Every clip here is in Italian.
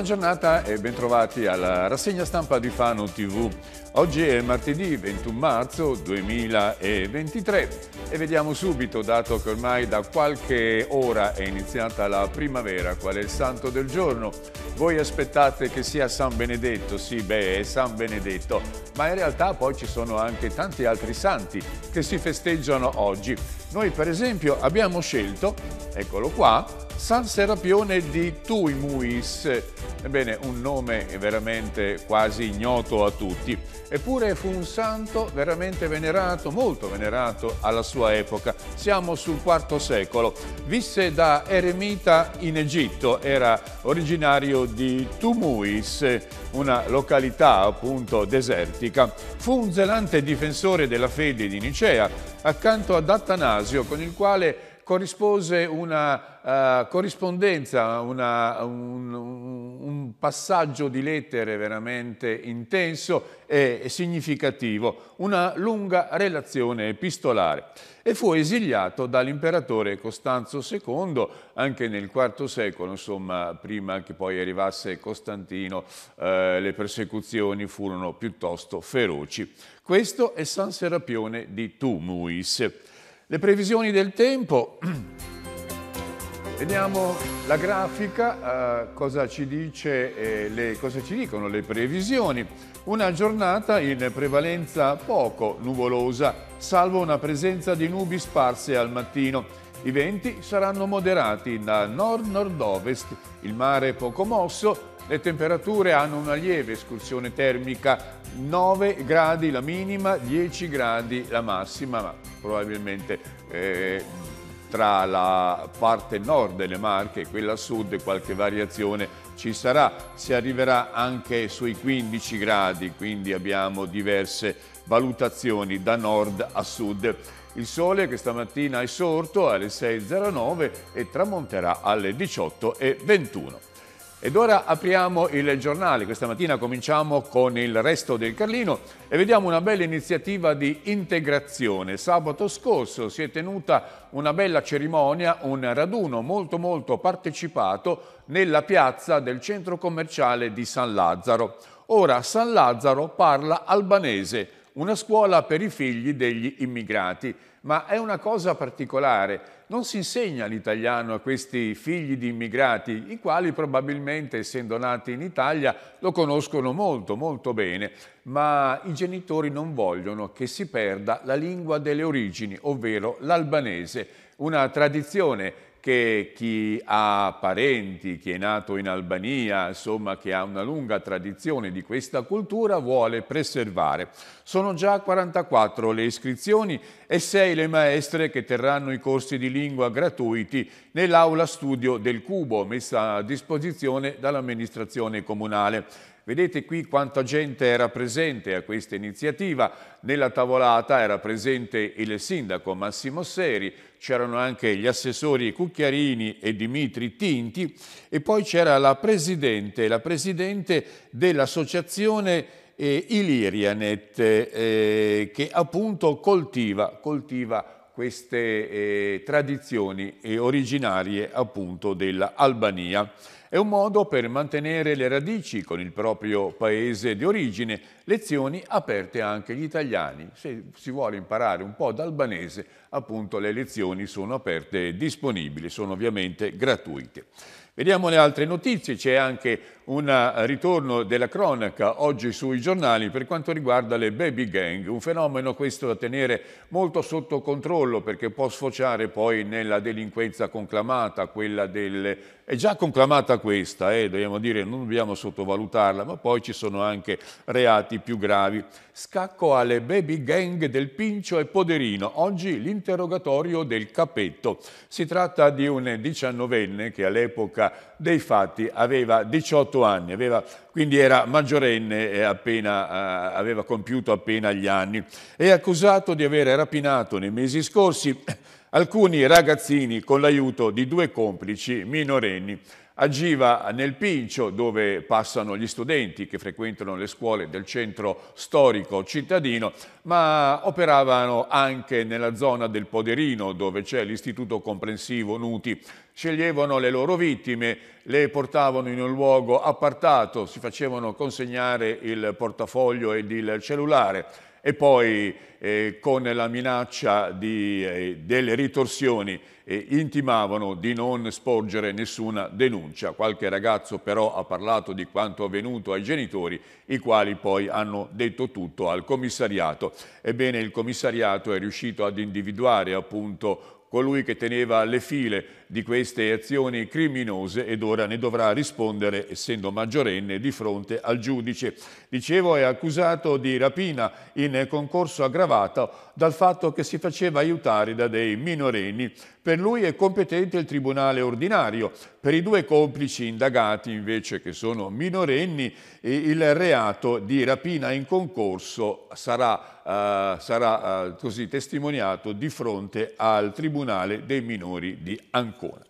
Buona giornata e bentrovati alla rassegna stampa di Fano TV. Oggi è martedì 21 marzo 2023 e vediamo subito, dato che ormai da qualche ora è iniziata la primavera, qual è il santo del giorno. Voi aspettate che sia San Benedetto, sì, beh, è San Benedetto, ma in realtà poi ci sono anche tanti altri santi che si festeggiano oggi. Noi per esempio abbiamo scelto, eccolo qua, San Serapione di Tuimuis, ebbene un nome veramente quasi ignoto a tutti, eppure fu un santo veramente venerato, molto venerato alla sua epoca, siamo sul IV secolo, visse da eremita in Egitto, era originario di Tumuis, una località appunto desertica, fu un zelante difensore della fede di Nicea, accanto ad Attanasio con il quale corrispose una uh, corrispondenza, una, un, un, passaggio di lettere veramente intenso e significativo, una lunga relazione epistolare e fu esiliato dall'imperatore Costanzo II anche nel IV secolo, insomma prima che poi arrivasse Costantino eh, le persecuzioni furono piuttosto feroci. Questo è San Serapione di Tumuis. Le previsioni del tempo. Vediamo la grafica, eh, cosa, ci dice, eh, le, cosa ci dicono le previsioni. Una giornata in prevalenza poco nuvolosa, salvo una presenza di nubi sparse al mattino. I venti saranno moderati da nord-nord-ovest, il mare poco mosso le temperature hanno una lieve escursione termica, 9 gradi la minima, 10 gradi la massima, ma probabilmente eh, tra la parte nord delle Marche e quella sud qualche variazione ci sarà, si arriverà anche sui 15 gradi, quindi abbiamo diverse valutazioni da nord a sud. Il sole che stamattina è sorto alle 6.09 e tramonterà alle 18.21. Ed ora apriamo il giornale, questa mattina cominciamo con il resto del Carlino e vediamo una bella iniziativa di integrazione. Sabato scorso si è tenuta una bella cerimonia, un raduno molto molto partecipato nella piazza del centro commerciale di San Lazzaro. Ora San Lazzaro parla albanese, una scuola per i figli degli immigrati, ma è una cosa particolare non si insegna l'italiano a questi figli di immigrati, i quali probabilmente, essendo nati in Italia, lo conoscono molto, molto bene, ma i genitori non vogliono che si perda la lingua delle origini, ovvero l'albanese, una tradizione che chi ha parenti, chi è nato in Albania, insomma che ha una lunga tradizione di questa cultura, vuole preservare. Sono già 44 le iscrizioni e 6 le maestre che terranno i corsi di lingua gratuiti nell'aula studio del Cubo, messa a disposizione dall'amministrazione comunale. Vedete qui quanta gente era presente a questa iniziativa. Nella tavolata era presente il sindaco Massimo Seri, c'erano anche gli assessori Cucchiarini e Dimitri Tinti e poi c'era la presidente, la presidente dell'associazione eh, Ilirianet eh, che appunto coltiva, coltiva queste eh, tradizioni originarie appunto dell'Albania. È un modo per mantenere le radici con il proprio paese di origine, lezioni aperte anche agli italiani. Se si vuole imparare un po' d'albanese, appunto le lezioni sono aperte e disponibili, sono ovviamente gratuite. Vediamo le altre notizie, c'è anche un eh, ritorno della cronaca oggi sui giornali per quanto riguarda le baby gang, un fenomeno questo da tenere molto sotto controllo perché può sfociare poi nella delinquenza conclamata, quella del... è già conclamata questa, eh, dobbiamo dire, non dobbiamo sottovalutarla, ma poi ci sono anche reati più gravi. Scacco alle baby gang del Pincio e Poderino, oggi l'interrogatorio del capetto. Si tratta di un diciannovenne che all'epoca dei fatti aveva 18 anni, aveva, quindi era maggiorenne e appena, eh, aveva compiuto appena gli anni. È accusato di aver rapinato nei mesi scorsi alcuni ragazzini con l'aiuto di due complici minorenni. Agiva nel Pincio, dove passano gli studenti che frequentano le scuole del centro storico cittadino, ma operavano anche nella zona del Poderino, dove c'è l'istituto comprensivo Nuti sceglievano le loro vittime, le portavano in un luogo appartato, si facevano consegnare il portafoglio ed il cellulare e poi eh, con la minaccia di, eh, delle ritorsioni eh, intimavano di non sporgere nessuna denuncia. Qualche ragazzo però ha parlato di quanto avvenuto ai genitori, i quali poi hanno detto tutto al commissariato. Ebbene il commissariato è riuscito ad individuare appunto colui che teneva le file di queste azioni criminose ed ora ne dovrà rispondere, essendo maggiorenne, di fronte al giudice. Dicevo, è accusato di rapina in concorso aggravato dal fatto che si faceva aiutare da dei minorenni. Per lui è competente il tribunale ordinario, per i due complici indagati invece che sono minorenni il reato di rapina in concorso sarà eh, sarà eh, così testimoniato di fronte al Tribunale dei minori di Ancona.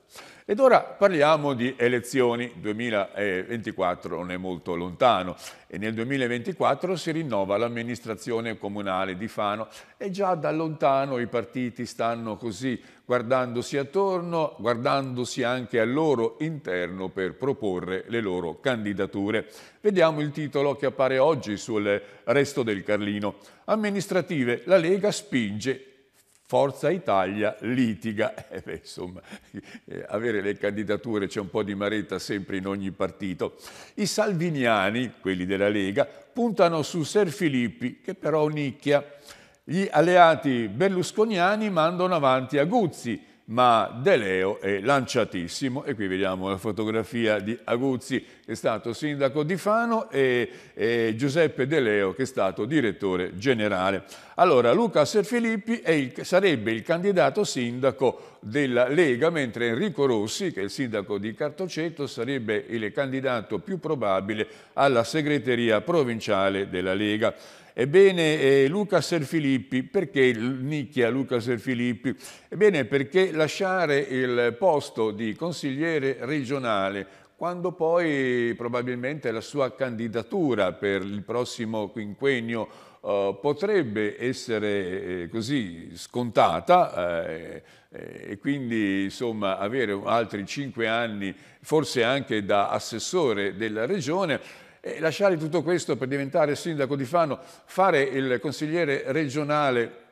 Ed ora parliamo di elezioni, 2024 non è molto lontano e nel 2024 si rinnova l'amministrazione comunale di Fano e già da lontano i partiti stanno così guardandosi attorno, guardandosi anche al loro interno per proporre le loro candidature. Vediamo il titolo che appare oggi sul resto del Carlino. Amministrative, la Lega spinge Forza Italia litiga, eh beh, insomma, eh, avere le candidature c'è un po' di maretta sempre in ogni partito. I salviniani, quelli della Lega, puntano su Ser Filippi, che però nicchia. Gli alleati berlusconiani mandano avanti Aguzzi, ma De Leo è lanciatissimo e qui vediamo la fotografia di Aguzzi che è stato sindaco di Fano e, e Giuseppe De Leo che è stato direttore generale. Allora Luca Serfilippi il, sarebbe il candidato sindaco della Lega mentre Enrico Rossi che è il sindaco di Cartoceto sarebbe il candidato più probabile alla segreteria provinciale della Lega. Ebbene, eh, Luca Serfilippi, perché nicchia Luca Serfilippi? Ebbene, perché lasciare il posto di consigliere regionale quando poi probabilmente la sua candidatura per il prossimo quinquennio eh, potrebbe essere eh, così scontata eh, eh e quindi insomma avere altri cinque anni forse anche da assessore della regione e lasciare tutto questo per diventare sindaco di Fano, fare il consigliere regionale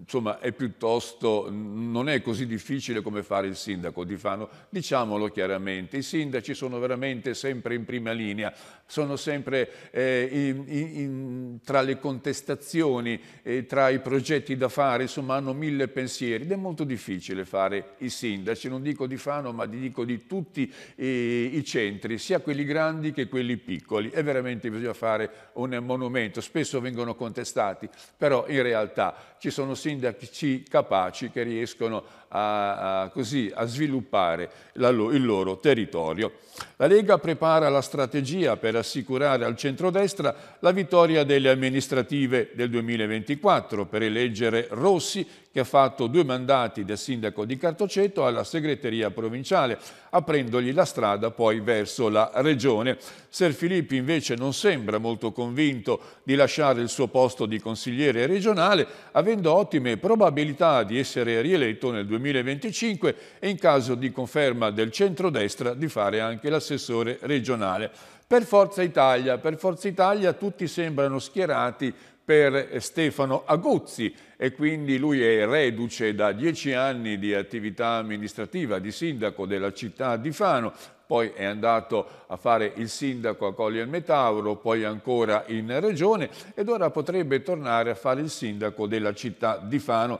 insomma, è piuttosto, non è così difficile come fare il sindaco di Fano. Diciamolo chiaramente, i sindaci sono veramente sempre in prima linea, sono sempre eh, in, in, tra le contestazioni, eh, tra i progetti da fare, insomma, hanno mille pensieri ed è molto difficile fare i sindaci, non dico di Fano, ma dico di tutti eh, i centri, sia quelli grandi che quelli piccoli. E veramente bisogna fare un monumento. Spesso vengono contestati, però in realtà ci sono sindaci capaci che riescono a, a, così, a sviluppare la, il loro territorio. La Lega prepara la strategia per assicurare al centrodestra la vittoria delle amministrative del 2024 per eleggere Rossi che ha fatto due mandati da sindaco di Cartoceto alla segreteria provinciale, aprendogli la strada poi verso la regione. Ser Filippi invece non sembra molto convinto di lasciare il suo posto di consigliere regionale, avendo ottime probabilità di essere rieletto nel 2024 2025 e in caso di conferma del centrodestra di fare anche l'assessore regionale. Per Forza Italia, per Forza Italia tutti sembrano schierati per Stefano Aguzzi e quindi lui è reduce da dieci anni di attività amministrativa di sindaco della città di Fano, poi è andato a fare il sindaco a Colli al Metauro, poi ancora in regione ed ora potrebbe tornare a fare il sindaco della città di Fano.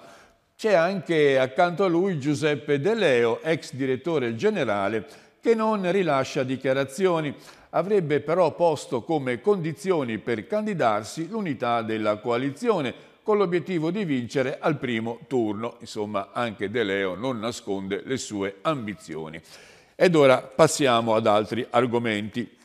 C'è anche accanto a lui Giuseppe De Leo, ex direttore generale, che non rilascia dichiarazioni. Avrebbe però posto come condizioni per candidarsi l'unità della coalizione, con l'obiettivo di vincere al primo turno. Insomma, anche De Leo non nasconde le sue ambizioni. Ed ora passiamo ad altri argomenti.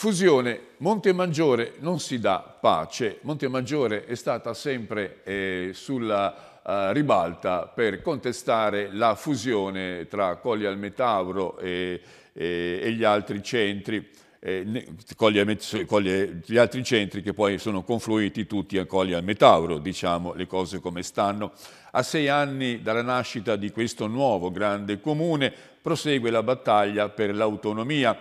Fusione, Monte Maggiore non si dà pace, Monte Maggiore è stata sempre eh, sulla eh, ribalta per contestare la fusione tra Colli al Metauro e, e, e gli altri centri. Eh, coglie, coglie gli altri centri che poi sono confluiti tutti a Coglia al Metauro, diciamo le cose come stanno. A sei anni dalla nascita di questo nuovo grande comune prosegue la battaglia per l'autonomia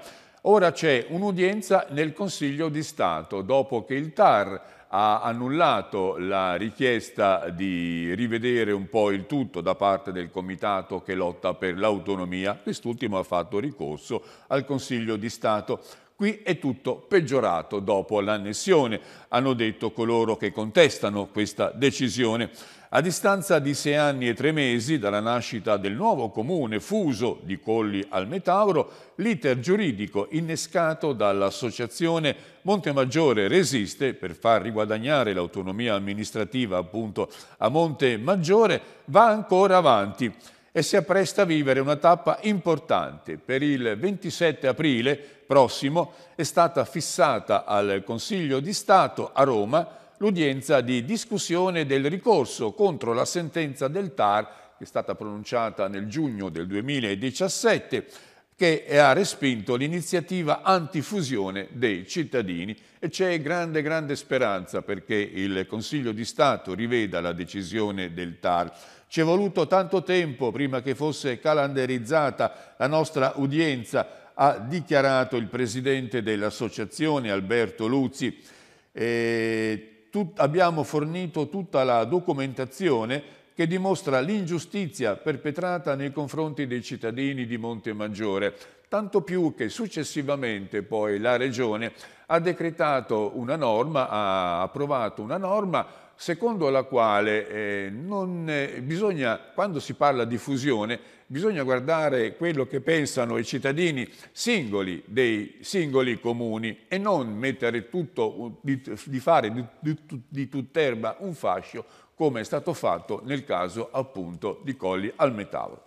Ora c'è un'udienza nel Consiglio di Stato dopo che il TAR ha annullato la richiesta di rivedere un po' il tutto da parte del comitato che lotta per l'autonomia. Quest'ultimo ha fatto ricorso al Consiglio di Stato. Qui è tutto peggiorato dopo l'annessione, hanno detto coloro che contestano questa decisione. A distanza di sei anni e tre mesi dalla nascita del nuovo comune fuso di Colli al Metauro, l'iter giuridico innescato dall'associazione Montemaggiore Resiste per far riguadagnare l'autonomia amministrativa appunto a Montemaggiore va ancora avanti e si appresta a vivere una tappa importante. Per il 27 aprile prossimo è stata fissata al Consiglio di Stato a Roma l'udienza di discussione del ricorso contro la sentenza del TAR che è stata pronunciata nel giugno del 2017 che ha respinto l'iniziativa antifusione dei cittadini e c'è grande, grande speranza perché il Consiglio di Stato riveda la decisione del TAR ci è voluto tanto tempo prima che fosse calendarizzata la nostra udienza, ha dichiarato il presidente dell'associazione Alberto Luzzi. E tut, abbiamo fornito tutta la documentazione che dimostra l'ingiustizia perpetrata nei confronti dei cittadini di Montemaggiore, tanto più che successivamente poi la Regione ha decretato una norma, ha approvato una norma secondo la quale eh, non, eh, bisogna, quando si parla di fusione, bisogna guardare quello che pensano i cittadini singoli dei singoli comuni e non mettere tutto, di, di fare di, di, di tutt'erba un fascio come è stato fatto nel caso appunto di Colli al Metauro.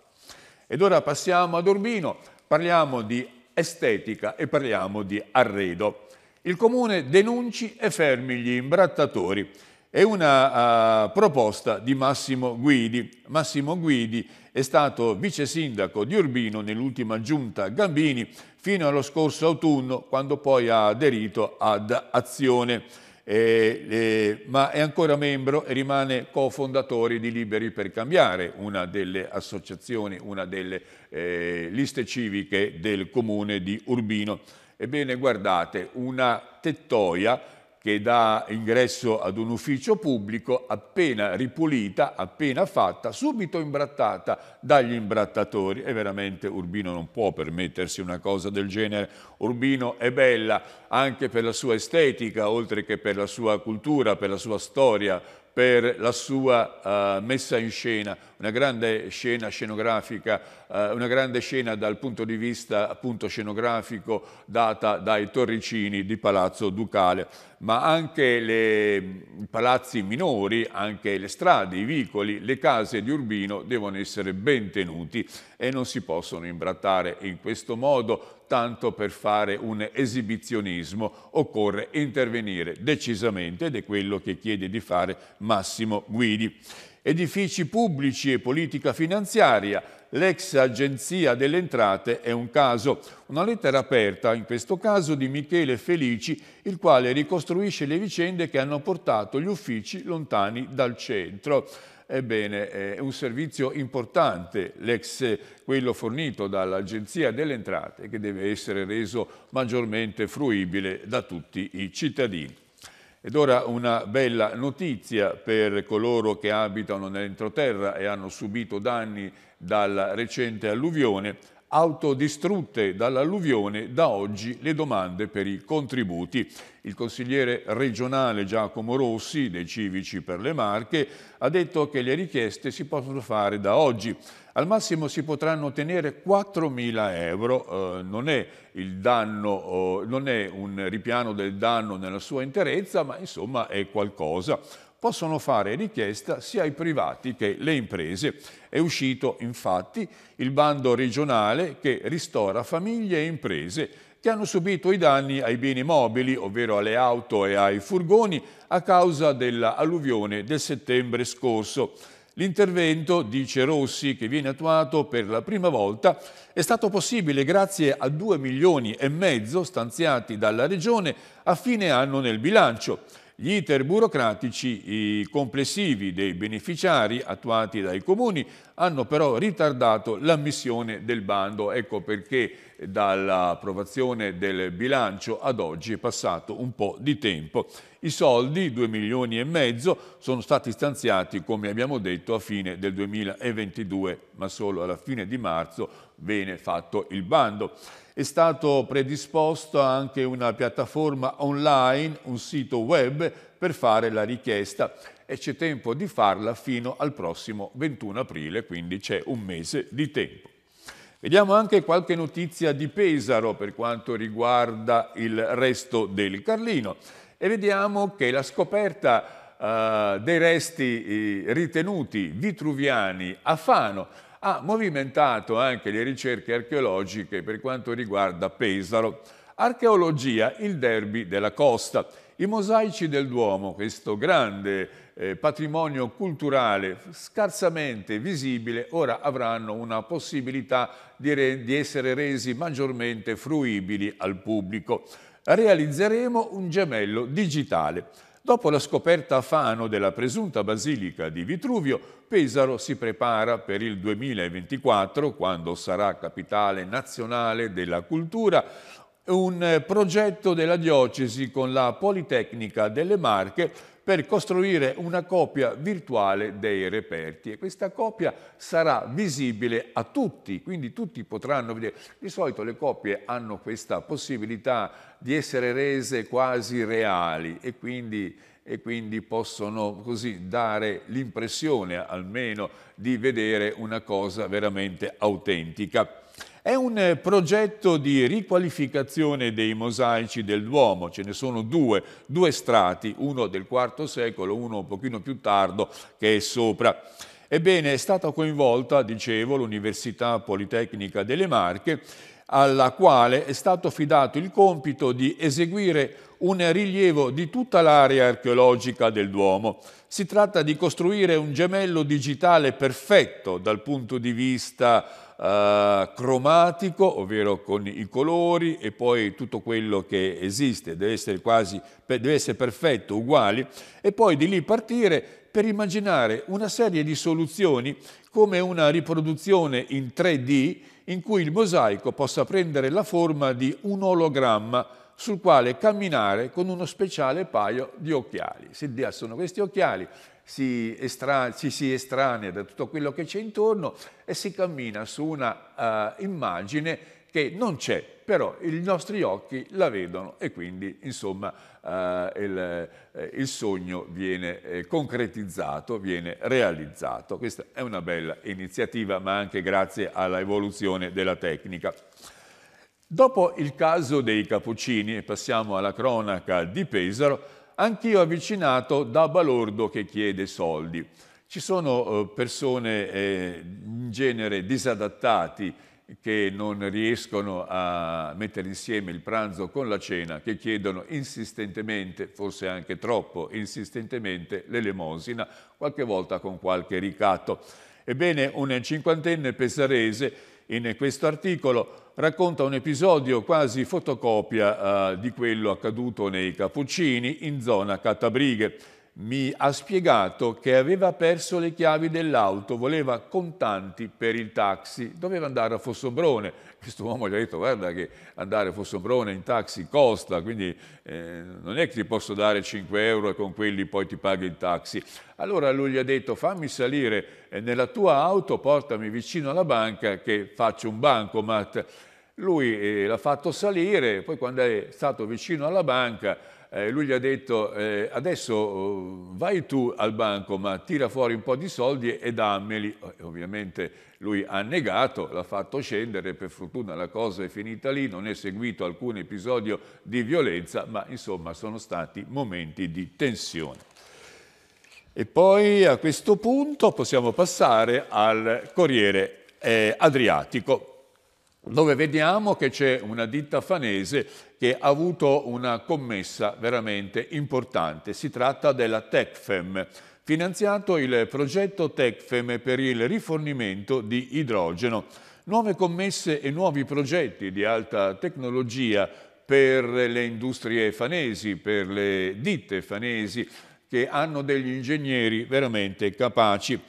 Ed ora passiamo ad Urbino, parliamo di estetica e parliamo di arredo. Il comune denunci e fermi gli imbrattatori è una uh, proposta di Massimo Guidi. Massimo Guidi è stato vice sindaco di Urbino nell'ultima giunta Gambini fino allo scorso autunno quando poi ha aderito ad Azione. Eh, eh, ma è ancora membro e rimane cofondatore di Liberi per Cambiare, una delle associazioni, una delle eh, liste civiche del comune di Urbino. Ebbene, guardate, una tettoia che dà ingresso ad un ufficio pubblico appena ripulita, appena fatta, subito imbrattata dagli imbrattatori. E veramente Urbino non può permettersi una cosa del genere. Urbino è bella anche per la sua estetica, oltre che per la sua cultura, per la sua storia, per la sua uh, messa in scena, una grande scena scenografica, uh, una grande scena dal punto di vista appunto scenografico data dai torricini di Palazzo Ducale, ma anche le, i mm, palazzi minori, anche le strade, i vicoli, le case di Urbino devono essere ben tenuti e non si possono imbrattare in questo modo tanto per fare un esibizionismo, occorre intervenire decisamente ed è quello che chiede di fare Massimo Guidi. Edifici pubblici e politica finanziaria, l'ex agenzia delle entrate è un caso. Una lettera aperta, in questo caso, di Michele Felici, il quale ricostruisce le vicende che hanno portato gli uffici lontani dal centro. Ebbene, eh, è un servizio importante, l'ex quello fornito dall'Agenzia delle Entrate, che deve essere reso maggiormente fruibile da tutti i cittadini. Ed ora una bella notizia per coloro che abitano nell'entroterra e hanno subito danni dalla recente alluvione autodistrutte dall'alluvione, da oggi le domande per i contributi. Il consigliere regionale Giacomo Rossi, dei Civici per le Marche, ha detto che le richieste si possono fare da oggi. Al massimo si potranno ottenere 4.000 euro, eh, non, è danno, eh, non è un ripiano del danno nella sua interezza, ma insomma è qualcosa possono fare richiesta sia i privati che le imprese. È uscito infatti il bando regionale che ristora famiglie e imprese che hanno subito i danni ai beni mobili, ovvero alle auto e ai furgoni, a causa dell'alluvione del settembre scorso. L'intervento, dice Rossi, che viene attuato per la prima volta, è stato possibile grazie a 2 milioni e mezzo stanziati dalla Regione a fine anno nel bilancio. Gli iter burocratici complessivi dei beneficiari attuati dai comuni hanno però ritardato l'ammissione del bando, ecco perché dall'approvazione del bilancio ad oggi è passato un po' di tempo. I soldi, 2 milioni e mezzo, sono stati stanziati, come abbiamo detto, a fine del 2022, ma solo alla fine di marzo Bene fatto il bando. È stato predisposto anche una piattaforma online, un sito web per fare la richiesta e c'è tempo di farla fino al prossimo 21 aprile, quindi c'è un mese di tempo. Vediamo anche qualche notizia di Pesaro per quanto riguarda il resto del Carlino e vediamo che la scoperta eh, dei resti eh, ritenuti vitruviani a Fano ha movimentato anche le ricerche archeologiche per quanto riguarda Pesaro. Archeologia, il derby della costa. I mosaici del Duomo, questo grande eh, patrimonio culturale scarsamente visibile, ora avranno una possibilità di, di essere resi maggiormente fruibili al pubblico. Realizzeremo un gemello digitale. Dopo la scoperta a Fano della presunta basilica di Vitruvio, Pesaro si prepara per il 2024, quando sarà capitale nazionale della cultura, un progetto della diocesi con la Politecnica delle Marche per costruire una copia virtuale dei reperti e questa copia sarà visibile a tutti, quindi tutti potranno vedere. Di solito le copie hanno questa possibilità di essere rese quasi reali e quindi, e quindi possono così dare l'impressione almeno di vedere una cosa veramente autentica. È un eh, progetto di riqualificazione dei mosaici del Duomo, ce ne sono due, due strati, uno del IV secolo, uno un pochino più tardo che è sopra. Ebbene, è stata coinvolta, dicevo, l'Università Politecnica delle Marche, alla quale è stato affidato il compito di eseguire un rilievo di tutta l'area archeologica del Duomo. Si tratta di costruire un gemello digitale perfetto dal punto di vista eh, cromatico, ovvero con i colori e poi tutto quello che esiste, deve essere quasi, deve essere perfetto, uguali, e poi di lì partire per immaginare una serie di soluzioni come una riproduzione in 3D in cui il mosaico possa prendere la forma di un ologramma sul quale camminare con uno speciale paio di occhiali. Si sono questi occhiali si, estra- ci si estranea da tutto quello che c'è intorno e si cammina su una uh, immagine che non c'è, però i nostri occhi la vedono e quindi insomma eh, il, eh, il, sogno viene eh, concretizzato, viene realizzato. Questa è una bella iniziativa, ma anche grazie all'evoluzione della tecnica. Dopo il caso dei Cappuccini, passiamo alla cronaca di Pesaro, anch'io avvicinato da balordo che chiede soldi. Ci sono eh, persone eh, in genere disadattati che non riescono a mettere insieme il pranzo con la cena, che chiedono insistentemente, forse anche troppo insistentemente, l'elemosina, qualche volta con qualche ricatto. Ebbene, un cinquantenne pesarese in questo articolo, racconta un episodio quasi fotocopia eh, di quello accaduto nei Cappuccini in zona Catabrighe mi ha spiegato che aveva perso le chiavi dell'auto, voleva contanti per il taxi, doveva andare a Fossobrone. Questo uomo gli ha detto guarda che andare a Fossobrone in taxi costa, quindi eh, non è che ti posso dare 5 euro e con quelli poi ti paghi il taxi. Allora lui gli ha detto fammi salire eh, nella tua auto, portami vicino alla banca che faccio un bancomat. Lui eh, l'ha fatto salire, poi quando è stato vicino alla banca eh, lui gli ha detto eh, adesso oh, vai tu al banco ma tira fuori un po' di soldi e dammeli. Eh, ovviamente lui ha negato, l'ha fatto scendere, per fortuna la cosa è finita lì, non è seguito alcun episodio di violenza, ma insomma sono stati momenti di tensione. E poi a questo punto possiamo passare al Corriere eh, Adriatico dove vediamo che c'è una ditta fanese che ha avuto una commessa veramente importante. Si tratta della Tecfem, finanziato il progetto Tecfem per il rifornimento di idrogeno. Nuove commesse e nuovi progetti di alta tecnologia per le industrie fanesi, per le ditte fanesi che hanno degli ingegneri veramente capaci.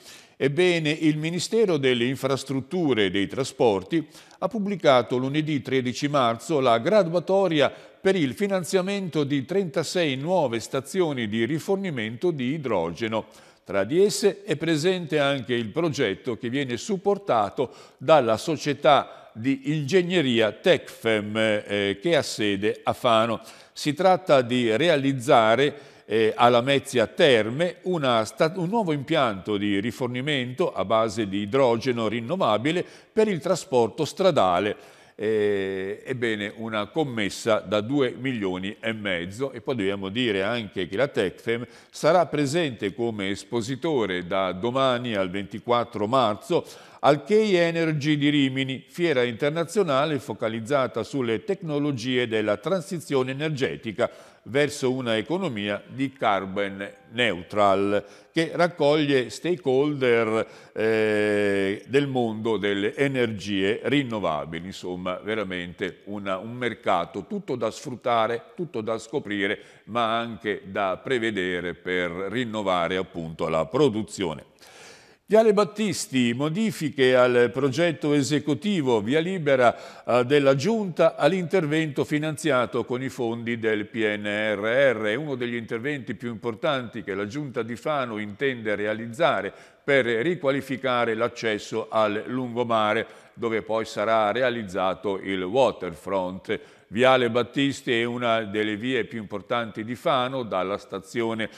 Ebbene, il Ministero delle Infrastrutture e dei Trasporti ha pubblicato lunedì 13 marzo la graduatoria per il finanziamento di 36 nuove stazioni di rifornimento di idrogeno. Tra di esse è presente anche il progetto che viene supportato dalla società di ingegneria Tecfem eh, che ha sede a Fano. Si tratta di realizzare eh, a Lamezia Terme una, un nuovo impianto di rifornimento a base di idrogeno rinnovabile per il trasporto stradale. Eh, ebbene, una commessa da 2 milioni e mezzo e poi dobbiamo dire anche che la Tecfem sarà presente come espositore da domani al 24 marzo al Key Energy di Rimini, fiera internazionale focalizzata sulle tecnologie della transizione energetica verso una economia di carbon neutral che raccoglie stakeholder eh, del mondo delle energie rinnovabili, insomma veramente una, un mercato tutto da sfruttare, tutto da scoprire ma anche da prevedere per rinnovare appunto la produzione. Viale Battisti, modifiche al progetto esecutivo, via libera eh, della Giunta all'intervento finanziato con i fondi del PNRR. È uno degli interventi più importanti che la Giunta di Fano intende realizzare per riqualificare l'accesso al lungomare, dove poi sarà realizzato il waterfront. Viale Battisti è una delle vie più importanti di Fano, dalla stazione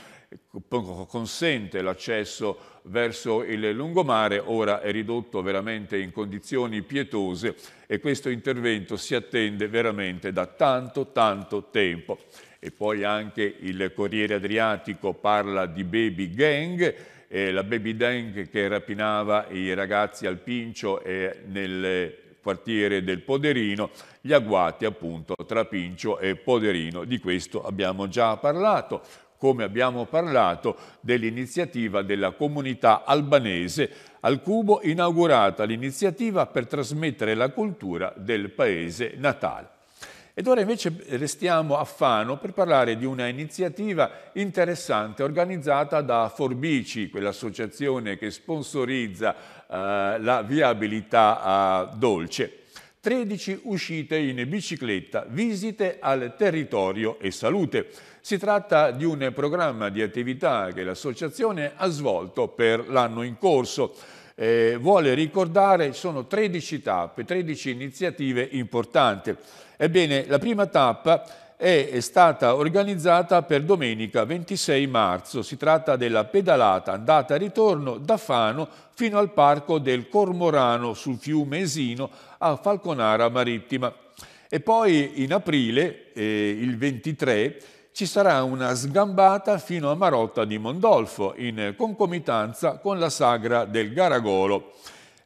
consente l'accesso al verso il lungomare, ora è ridotto veramente in condizioni pietose e questo intervento si attende veramente da tanto tanto tempo. E poi anche il Corriere Adriatico parla di baby gang, eh, la baby gang che rapinava i ragazzi al Pincio e nel quartiere del Poderino, gli agguati appunto tra Pincio e Poderino. Di questo abbiamo già parlato come abbiamo parlato, dell'iniziativa della comunità albanese al Cubo, inaugurata l'iniziativa per trasmettere la cultura del paese natale. Ed ora invece restiamo a Fano per parlare di una iniziativa interessante organizzata da Forbici, quell'associazione che sponsorizza eh, la viabilità eh, dolce. 13 uscite in bicicletta, visite al territorio e salute. Si tratta di un programma di attività che l'associazione ha svolto per l'anno in corso eh, vuole ricordare, sono 13 tappe, 13 iniziative importanti. Ebbene, la prima tappa è, è stata organizzata per domenica 26 marzo. Si tratta della pedalata andata e ritorno da Fano fino al parco del Cormorano sul fiume Esino a Falconara Marittima. E poi in aprile, eh, il 23, ci sarà una sgambata fino a Marotta di Mondolfo, in concomitanza con la sagra del Garagolo.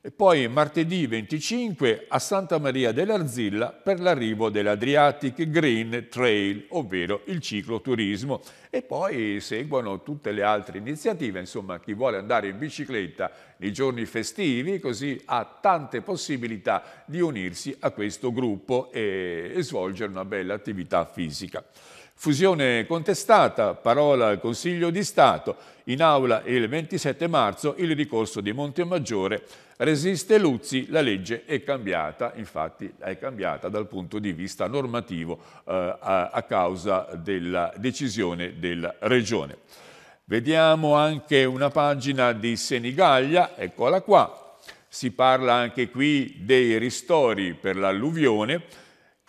E poi martedì 25 a Santa Maria dell'Arzilla per l'arrivo dell'Adriatic Green Trail, ovvero il cicloturismo. E poi seguono tutte le altre iniziative, insomma chi vuole andare in bicicletta nei giorni festivi così ha tante possibilità di unirsi a questo gruppo e, e svolgere una bella attività fisica. Fusione contestata, parola al Consiglio di Stato. In aula il 27 marzo il ricorso di Montemaggiore resiste Luzzi, la legge è cambiata, infatti è cambiata dal punto di vista normativo eh, a, a causa della decisione della Regione. Vediamo anche una pagina di Senigallia, eccola qua. Si parla anche qui dei ristori per l'alluvione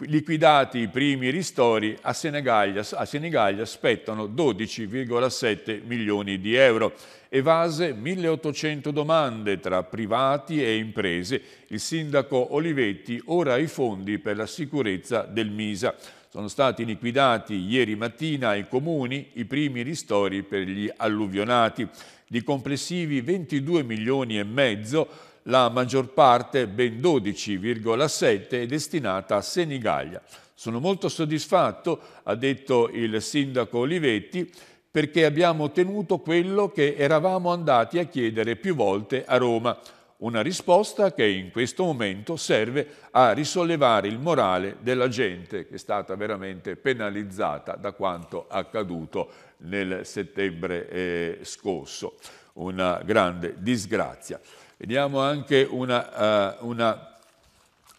Liquidati i primi ristori, a Senegaglia, a Senigallia spettano 12,7 milioni di euro. Evase 1.800 domande tra privati e imprese. Il sindaco Olivetti ora ha i fondi per la sicurezza del Misa. Sono stati liquidati ieri mattina ai comuni i primi ristori per gli alluvionati. Di complessivi 22 milioni e mezzo, la maggior parte, ben 12,7, è destinata a Senigallia. Sono molto soddisfatto, ha detto il sindaco Olivetti, perché abbiamo ottenuto quello che eravamo andati a chiedere più volte a Roma, una risposta che in questo momento serve a risollevare il morale della gente che è stata veramente penalizzata da quanto accaduto nel settembre eh, scorso. Una grande disgrazia. Vediamo anche una, uh, una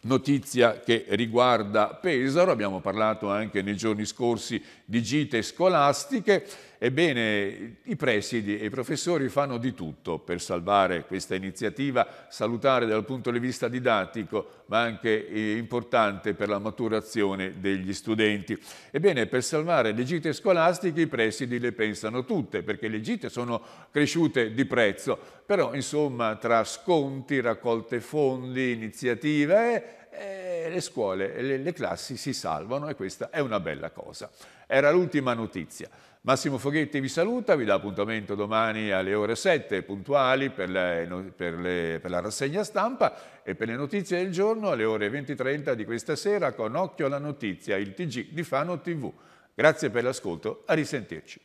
notizia che riguarda Pesaro, abbiamo parlato anche nei giorni scorsi di gite scolastiche, Ebbene, i presidi e i professori fanno di tutto per salvare questa iniziativa, salutare dal punto di vista didattico, ma anche eh, importante per la maturazione degli studenti. Ebbene, per salvare le gite scolastiche i presidi le pensano tutte, perché le gite sono cresciute di prezzo, però insomma tra sconti, raccolte fondi, iniziative eh, le scuole, e le, classi si salvano e questa è una bella cosa. Era l'ultima notizia. Massimo Foghetti vi saluta, vi dà appuntamento domani alle ore 7 puntuali per, le, per, le, per la rassegna stampa e per le notizie del giorno alle ore 20.30 di questa sera con Occhio alla Notizia, il TG di Fano TV. Grazie per l'ascolto, a risentirci.